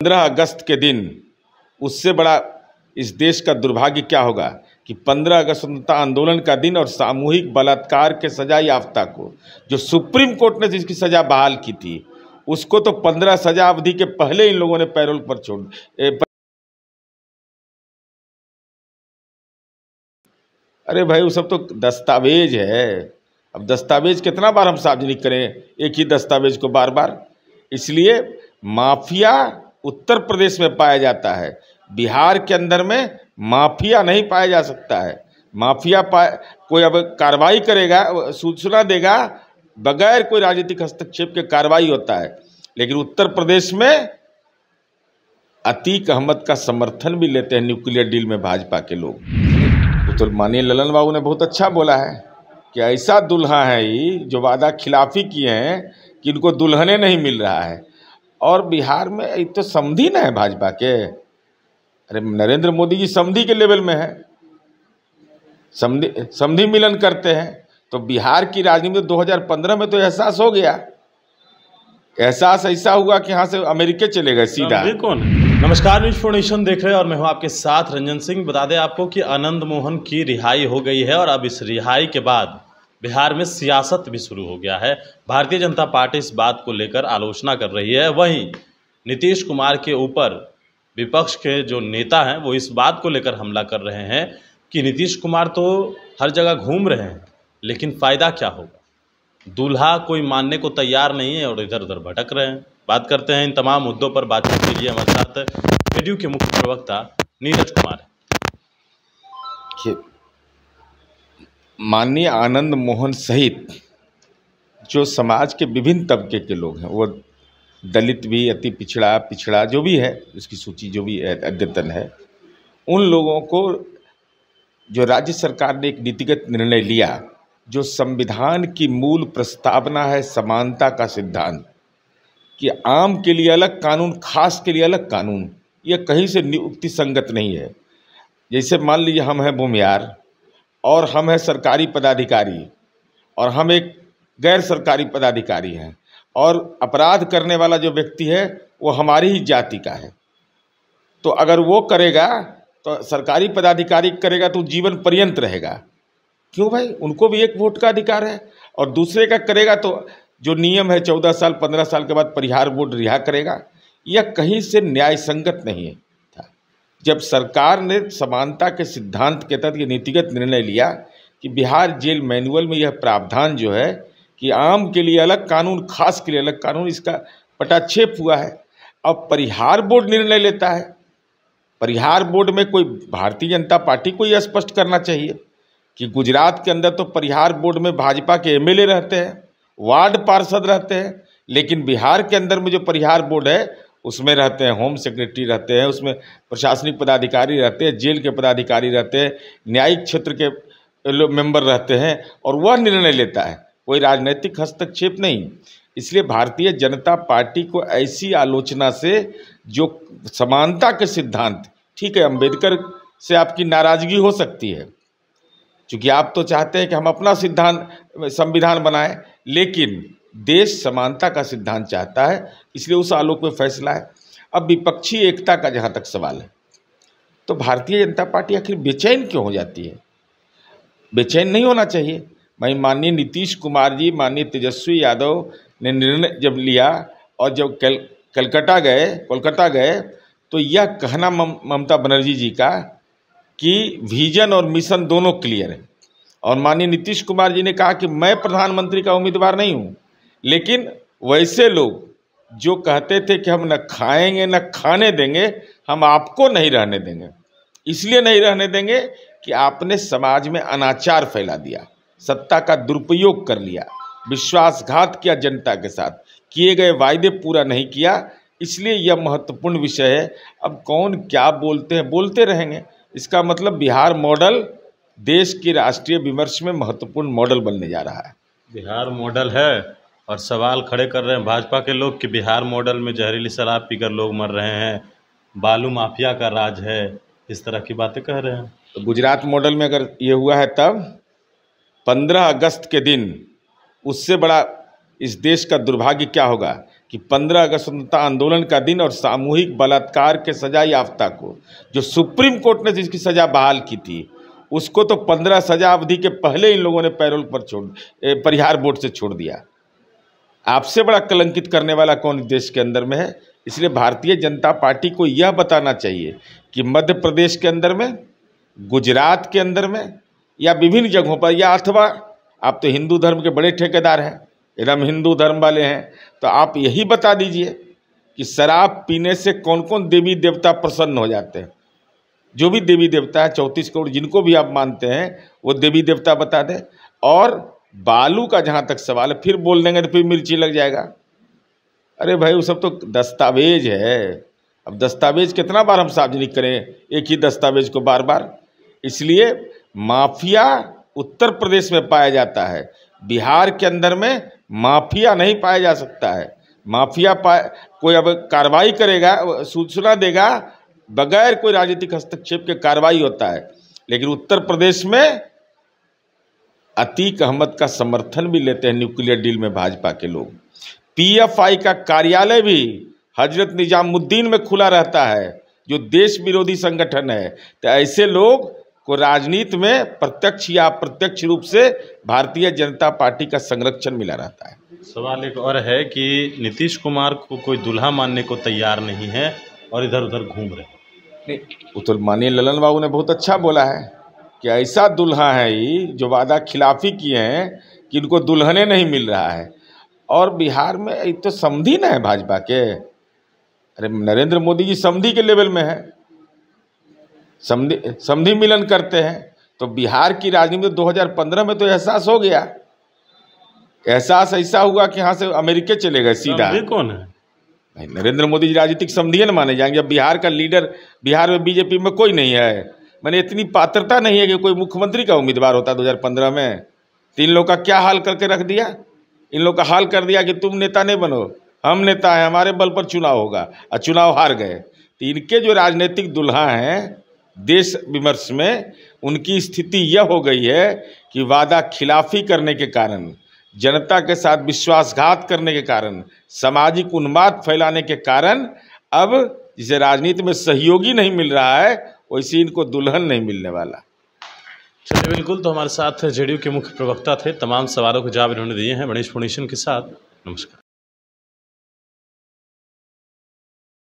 पंद्रह अगस्त के दिन उससे बड़ा इस देश का दुर्भाग्य क्या होगा कि पंद्रह अगस्त स्वतंत्रता आंदोलन का दिन और सामूहिक बलात्कार के सजा याफ्ता को जो सुप्रीम कोर्ट ने जिसकी सज़ा बहाल की थी उसको तो पंद्रह सजा अवधि के पहले इन लोगों ने पैरोल पर छोड़ पर... अरे भाई वो सब तो दस्तावेज है अब दस्तावेज कितना बार हम सार्वजनिक करें एक ही दस्तावेज को बार बार इसलिए माफिया उत्तर प्रदेश में पाया जाता है बिहार के अंदर में माफिया नहीं पाया जा सकता है माफिया पा कोई अब कार्रवाई करेगा सूचना देगा बगैर कोई राजनीतिक हस्तक्षेप के कार्रवाई होता है लेकिन उत्तर प्रदेश में अतीक अहमद का समर्थन भी लेते हैं न्यूक्लियर डील में भाजपा के लोग तो माननीय ललन बाबू ने बहुत अच्छा बोला है कि ऐसा दुल्हा है ये जो वादा खिलाफी किए हैं कि इनको दुल्हने नहीं मिल रहा है और बिहार में एक तो समधी ना है भाजपा के अरे नरेंद्र मोदी जी समधी के लेवल में है समधि समधि मिलन करते हैं तो बिहार की राजनीति में 2015 तो में तो एहसास हो गया एहसास ऐसा हुआ कि यहाँ से अमेरिके चले गए सीधा कौन नमस्कार न्यूज फोर्डेशन देख रहे हैं और मैं हूँ आपके साथ रंजन सिंह बता दें आपको कि आनंद मोहन की रिहाई हो गई है और अब इस रिहाई के बाद बिहार में सियासत भी शुरू हो गया है भारतीय जनता पार्टी इस बात को लेकर आलोचना कर रही है वहीं नीतीश कुमार के ऊपर विपक्ष के जो नेता हैं वो इस बात को लेकर हमला कर रहे हैं कि नीतीश कुमार तो हर जगह घूम रहे हैं लेकिन फ़ायदा क्या होगा दूल्हा कोई मानने को तैयार नहीं है और इधर उधर भटक रहे हैं बात करते हैं इन तमाम मुद्दों पर बातचीत के लिए हमारे साथ रेडियो के मुख्य प्रवक्ता नीरज कुमार है माननीय आनंद मोहन सहित जो समाज के विभिन्न तबके के लोग हैं वो दलित भी अति पिछड़ा पिछड़ा जो भी है उसकी सूची जो भी अद्यतन है उन लोगों को जो राज्य सरकार ने एक नीतिगत निर्णय लिया जो संविधान की मूल प्रस्तावना है समानता का सिद्धांत कि आम के लिए अलग कानून खास के लिए अलग कानून यह कहीं से नियुक्ति संगत नहीं है जैसे मान लीजिए हम हैं भूमियार और हम हैं सरकारी पदाधिकारी और हम एक गैर सरकारी पदाधिकारी हैं और अपराध करने वाला जो व्यक्ति है वो हमारी ही जाति का है तो अगर वो करेगा तो सरकारी पदाधिकारी करेगा तो जीवन पर्यंत रहेगा क्यों भाई उनको भी एक वोट का अधिकार है और दूसरे का करेगा तो जो नियम है चौदह साल पंद्रह साल के बाद परिहार वोट रिहा करेगा यह कहीं से न्याय संगत नहीं है जब सरकार ने समानता के सिद्धांत के तहत ये नीतिगत निर्णय लिया कि बिहार जेल मैनुअल में यह प्रावधान जो है कि आम के लिए अलग कानून खास के लिए अलग कानून इसका पटाक्षेप हुआ है अब परिहार बोर्ड निर्णय लेता है परिहार बोर्ड में कोई भारतीय जनता पार्टी को यह स्पष्ट करना चाहिए कि गुजरात के अंदर तो परिहार बोर्ड में भाजपा के एमएलए रहते हैं वार्ड पार्षद रहते हैं लेकिन बिहार के अंदर में जो परिहार बोर्ड है उसमें रहते हैं होम सेक्रेटरी रहते हैं उसमें प्रशासनिक पदाधिकारी रहते हैं जेल के पदाधिकारी रहते हैं न्यायिक क्षेत्र के मेंबर रहते हैं और वह निर्णय लेता है कोई राजनीतिक हस्तक्षेप नहीं इसलिए भारतीय जनता पार्टी को ऐसी आलोचना से जो समानता के सिद्धांत ठीक है अम्बेडकर से आपकी नाराजगी हो सकती है क्योंकि आप तो चाहते हैं कि हम अपना सिद्धांत संविधान बनाएं लेकिन देश समानता का सिद्धांत चाहता है इसलिए उस आलोक में फैसला है अब विपक्षी एकता का जहाँ तक सवाल है तो भारतीय जनता पार्टी आखिर बेचैन क्यों हो जाती है बेचैन नहीं होना चाहिए भाई माननीय नीतीश कुमार जी माननीय तेजस्वी यादव ने निर्णय जब लिया और जब कल कलकत्ता गए कोलकाता गए तो यह कहना ममता बनर्जी जी का कि विजन और मिशन दोनों क्लियर है और माननीय नीतीश कुमार जी ने कहा कि मैं प्रधानमंत्री का उम्मीदवार नहीं हूँ लेकिन वैसे लोग जो कहते थे कि हम न खाएंगे न खाने देंगे हम आपको नहीं रहने देंगे इसलिए नहीं रहने देंगे कि आपने समाज में अनाचार फैला दिया सत्ता का दुरुपयोग कर लिया विश्वासघात किया जनता के साथ किए गए वायदे पूरा नहीं किया इसलिए यह महत्वपूर्ण विषय है अब कौन क्या बोलते हैं बोलते रहेंगे इसका मतलब बिहार मॉडल देश के राष्ट्रीय विमर्श में महत्वपूर्ण मॉडल बनने जा रहा है बिहार मॉडल है और सवाल खड़े कर रहे हैं भाजपा के लोग कि बिहार मॉडल में जहरीली शराब पीकर लोग मर रहे हैं बालू माफिया का राज है इस तरह की बातें कह रहे हैं तो गुजरात मॉडल में अगर ये हुआ है तब 15 अगस्त के दिन उससे बड़ा इस देश का दुर्भाग्य क्या होगा कि 15 अगस्त स्वतंत्रता आंदोलन का दिन और सामूहिक बलात्कार के सजा याफ्ता को जो सुप्रीम कोर्ट ने जिसकी सज़ा बहाल की थी उसको तो पंद्रह सजा अवधि के पहले इन लोगों ने पैरोल पर छोड़ परिहार बोर्ड से छोड़ दिया आपसे बड़ा कलंकित करने वाला कौन देश के अंदर में है इसलिए भारतीय जनता पार्टी को यह बताना चाहिए कि मध्य प्रदेश के अंदर में गुजरात के अंदर में या विभिन्न जगहों पर या अथवा आप तो हिंदू धर्म के बड़े ठेकेदार हैं एकदम हिंदू धर्म वाले हैं तो आप यही बता दीजिए कि शराब पीने से कौन कौन देवी देवता प्रसन्न हो जाते हैं जो भी देवी देवता है चौंतीस करोड़ जिनको भी आप मानते हैं वो देवी देवता बता दें और बालू का जहाँ तक सवाल है फिर बोल देंगे तो फिर मिर्ची लग जाएगा अरे भाई वो सब तो दस्तावेज है अब दस्तावेज कितना बार हम सार्वजनिक करें एक ही दस्तावेज को बार बार इसलिए माफिया उत्तर प्रदेश में पाया जाता है बिहार के अंदर में माफिया नहीं पाया जा सकता है माफिया पा कोई अब कार्रवाई करेगा सूचना देगा बगैर कोई राजनीतिक हस्तक्षेप के कार्रवाई होता है लेकिन उत्तर प्रदेश में अतीक अहमद का समर्थन भी लेते हैं न्यूक्लियर डील में भाजपा के लोग पीएफआई का कार्यालय भी हजरत निजामुद्दीन में खुला रहता है जो देश विरोधी संगठन है तो ऐसे लोग को राजनीति में प्रत्यक्ष या अप्रत्यक्ष रूप से भारतीय जनता पार्टी का संरक्षण मिला रहता है सवाल एक और है कि नीतीश कुमार को कोई दुल्हा मानने को तैयार नहीं है और इधर उधर घूम रहे उतर वो तो माननीय ललन बाबू ने बहुत अच्छा बोला है कि ऐसा दुल्हा है ये जो वादा खिलाफ़ी किए हैं कि इनको दुल्हने नहीं मिल रहा है और बिहार में ये तो समधी ना है भाजपा के अरे नरेंद्र मोदी जी समधी के लेवल में है समधि समधि मिलन करते हैं तो बिहार की राजनीति में 2015 में तो एहसास हो गया एहसास ऐसा हुआ कि यहाँ से अमेरिके चले गए सीधा कौन है नरेंद्र मोदी जी राजनीतिक समधियन माने जाएंगे अब बिहार का लीडर बिहार में बीजेपी में कोई नहीं है मैंने इतनी पात्रता नहीं है कि कोई मुख्यमंत्री का उम्मीदवार होता 2015 में तो इन लोग का क्या हाल करके रख दिया इन लोग का हाल कर दिया कि तुम नेता नहीं बनो हम नेता हैं हमारे बल पर चुनाव होगा और चुनाव हार गए तो इनके जो राजनीतिक दुल्हा हैं देश विमर्श में उनकी स्थिति यह हो गई है कि वादा खिलाफी करने के कारण जनता के साथ विश्वासघात करने के कारण सामाजिक उन्माद फैलाने के कारण अब जिसे राजनीति में सहयोगी नहीं मिल रहा है वैसे इनको दुल्हन नहीं मिलने वाला चलिए बिल्कुल तो हमारे साथ जेडीयू के मुख्य प्रवक्ता थे तमाम सवालों के जवाब इन्होंने दिए हैं मनीष फोनीशन के साथ नमस्कार